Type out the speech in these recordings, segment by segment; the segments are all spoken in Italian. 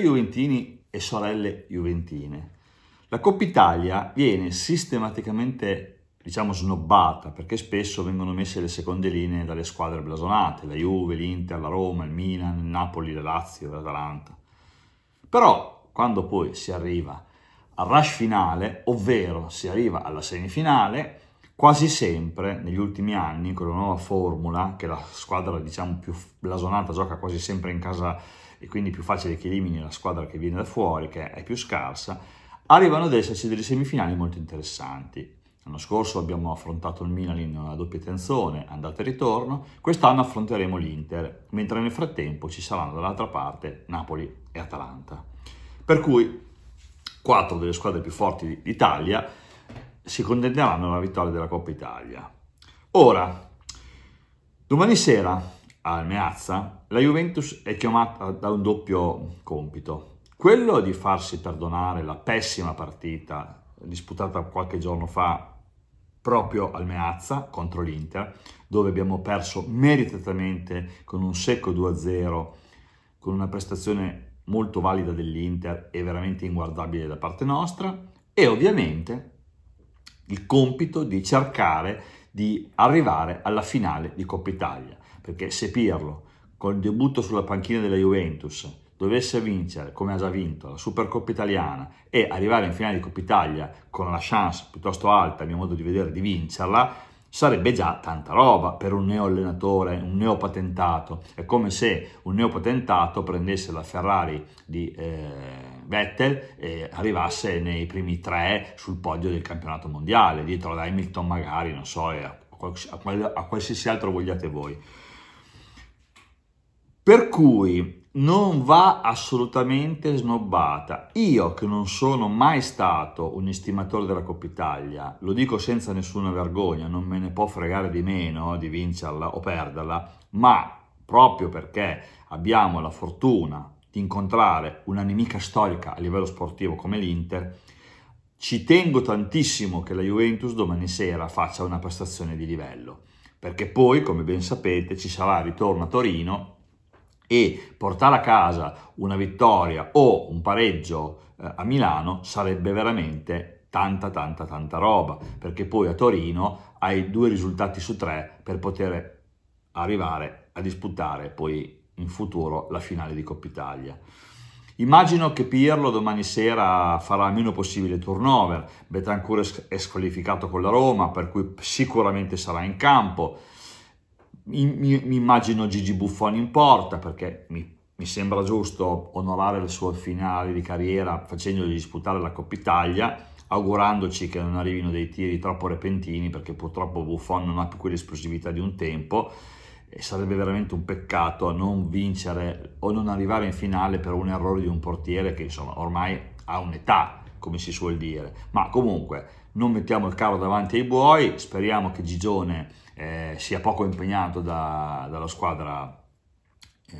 per Juventini e sorelle Juventine. La Coppa Italia viene sistematicamente diciamo snobbata perché spesso vengono messe le seconde linee dalle squadre blasonate, la Juve, l'Inter, la Roma, il Milan, il Napoli, la Lazio, l'Atalanta. Però quando poi si arriva al rush finale, ovvero si arriva alla semifinale, quasi sempre negli ultimi anni con la nuova formula che la squadra diciamo più blasonata gioca quasi sempre in casa e quindi è più facile che elimini la squadra che viene da fuori, che è più scarsa, arrivano ad esserci delle semifinali molto interessanti. L'anno scorso abbiamo affrontato il Milan in una doppia tensione, andata e ritorno, quest'anno affronteremo l'Inter, mentre nel frattempo ci saranno dall'altra parte Napoli e Atalanta. Per cui quattro delle squadre più forti d'Italia si contenderanno alla vittoria della Coppa Italia. Ora, domani sera al Meazza, la Juventus è chiamata da un doppio compito. Quello di farsi perdonare la pessima partita disputata qualche giorno fa proprio al Meazza contro l'Inter, dove abbiamo perso meritatamente con un secco 2-0, con una prestazione molto valida dell'Inter e veramente inguardabile da parte nostra, e ovviamente il compito di cercare di arrivare alla finale di Coppa Italia perché se Pirlo, col debutto sulla panchina della Juventus, dovesse vincere, come ha già vinto, la Supercoppa italiana e arrivare in finale di Coppa Italia con la chance piuttosto alta, a mio modo di vedere, di vincerla, sarebbe già tanta roba per un neo allenatore, un neo patentato. È come se un neo patentato prendesse la Ferrari di eh, Vettel e arrivasse nei primi tre sul podio del campionato mondiale, dietro ad Hamilton magari, non so, a, a, a qualsiasi altro vogliate voi. Per cui non va assolutamente snobbata. Io che non sono mai stato un estimatore della Coppa Italia, lo dico senza nessuna vergogna, non me ne può fregare di meno eh, di vincerla o perderla, ma proprio perché abbiamo la fortuna di incontrare una nemica storica a livello sportivo come l'Inter, ci tengo tantissimo che la Juventus domani sera faccia una prestazione di livello, perché poi, come ben sapete, ci sarà il ritorno a Torino e portare a casa una vittoria o un pareggio eh, a Milano sarebbe veramente tanta tanta tanta roba perché poi a Torino hai due risultati su tre per poter arrivare a disputare poi in futuro la finale di Coppa Italia. Immagino che Pirlo domani sera farà il meno possibile turnover, Betancourt è squalificato con la Roma per cui sicuramente sarà in campo, mi, mi, mi immagino Gigi Buffoni in porta perché mi mi sembra giusto onorare il suo finale di carriera facendogli disputare la Coppa Italia, augurandoci che non arrivino dei tiri troppo repentini perché purtroppo Buffon non ha più quell'esplosività di un tempo e sarebbe veramente un peccato non vincere o non arrivare in finale per un errore di un portiere che insomma ormai ha un'età come si suol dire. Ma comunque non mettiamo il carro davanti ai buoi, speriamo che Gigione eh, sia poco impegnato da, dalla squadra eh,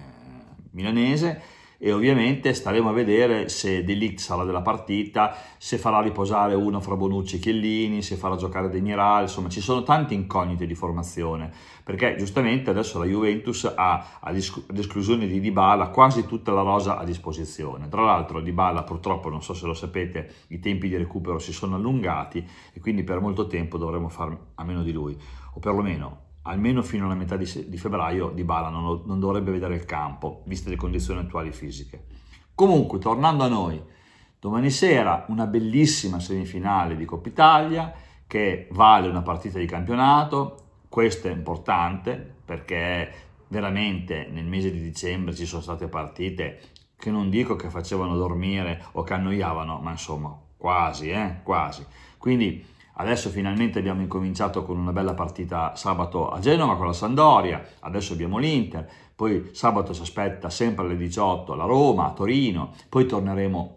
milanese e ovviamente staremo a vedere se Delict sarà della partita, se farà riposare uno fra Bonucci e Chiellini, se farà giocare De Miral, insomma ci sono tante incognite di formazione, perché giustamente adesso la Juventus ha ad, esclusione di Dybala quasi tutta la rosa a disposizione. Tra l'altro Dybala purtroppo, non so se lo sapete, i tempi di recupero si sono allungati e quindi per molto tempo dovremo fare a meno di lui, o perlomeno almeno fino alla metà di, di febbraio Di Bala non, non dovrebbe vedere il campo, viste le condizioni attuali fisiche. Comunque, tornando a noi, domani sera una bellissima semifinale di Coppa Italia che vale una partita di campionato, questo è importante perché veramente nel mese di dicembre ci sono state partite che non dico che facevano dormire o che annoiavano, ma insomma quasi, eh, quasi. Quindi Adesso finalmente abbiamo incominciato con una bella partita sabato a Genova con la Sandoria, adesso abbiamo l'Inter, poi sabato si aspetta sempre alle 18 la Roma, a Torino, poi torneremo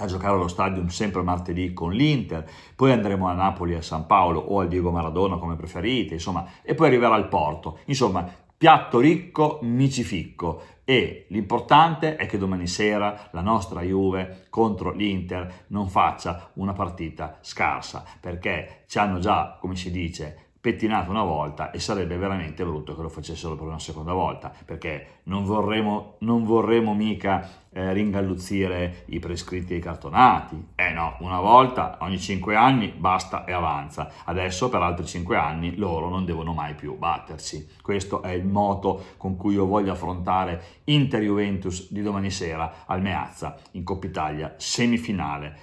a giocare allo stadium sempre martedì con l'Inter, poi andremo a Napoli, a San Paolo o al Diego Maradona come preferite, insomma, e poi arriverà il Porto. Insomma, piatto ricco, micificco e l'importante è che domani sera la nostra Juve contro l'Inter non faccia una partita scarsa perché ci hanno già, come si dice, pettinato una volta e sarebbe veramente brutto che lo facessero per una seconda volta perché non vorremmo, non vorremmo mica eh, ringalluzzire i prescritti e i cartonati eh no, una volta ogni cinque anni basta e avanza adesso per altri cinque anni loro non devono mai più batterci questo è il moto con cui io voglio affrontare Inter-Juventus di domani sera al Meazza in Coppa Italia semifinale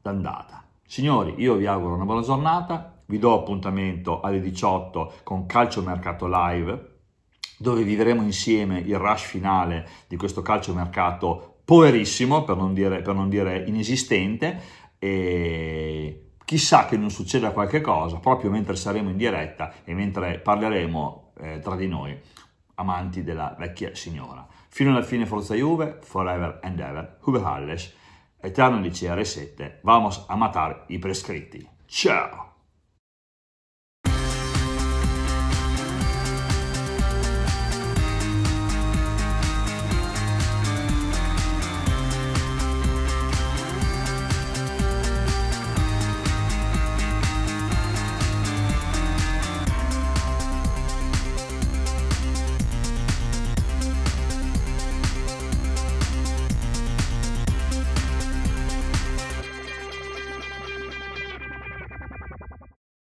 d'andata signori io vi auguro una buona giornata vi do appuntamento alle 18 con Calcio Mercato Live, dove vivremo insieme il rush finale di questo calciomercato poverissimo, per non dire, per non dire inesistente, e chissà che non succeda qualche cosa proprio mentre saremo in diretta e mentre parleremo eh, tra di noi, amanti della vecchia signora. Fino alla fine Forza Juve, forever and ever, Hube Halles, Eterno di CR7, vamos a matare i prescritti. Ciao!